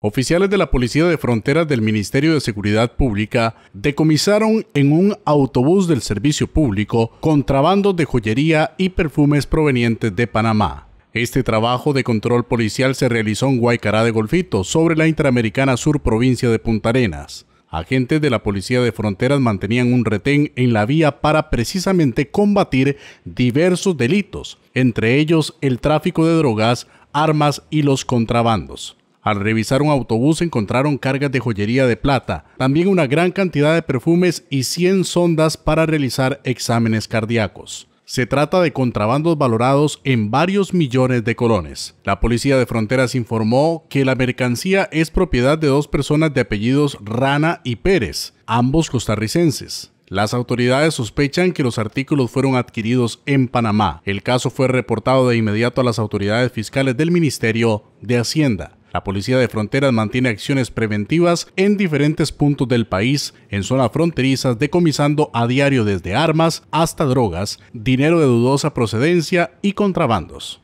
Oficiales de la Policía de Fronteras del Ministerio de Seguridad Pública decomisaron en un autobús del servicio público contrabando de joyería y perfumes provenientes de Panamá. Este trabajo de control policial se realizó en Guaycará de Golfito, sobre la Interamericana Sur, provincia de Punta Arenas. Agentes de la Policía de Fronteras mantenían un retén en la vía para precisamente combatir diversos delitos, entre ellos el tráfico de drogas, armas y los contrabandos. Al revisar un autobús encontraron cargas de joyería de plata, también una gran cantidad de perfumes y 100 sondas para realizar exámenes cardíacos. Se trata de contrabandos valorados en varios millones de colones. La policía de fronteras informó que la mercancía es propiedad de dos personas de apellidos Rana y Pérez, ambos costarricenses. Las autoridades sospechan que los artículos fueron adquiridos en Panamá. El caso fue reportado de inmediato a las autoridades fiscales del Ministerio de Hacienda. La Policía de Fronteras mantiene acciones preventivas en diferentes puntos del país, en zonas fronterizas, decomisando a diario desde armas hasta drogas, dinero de dudosa procedencia y contrabandos.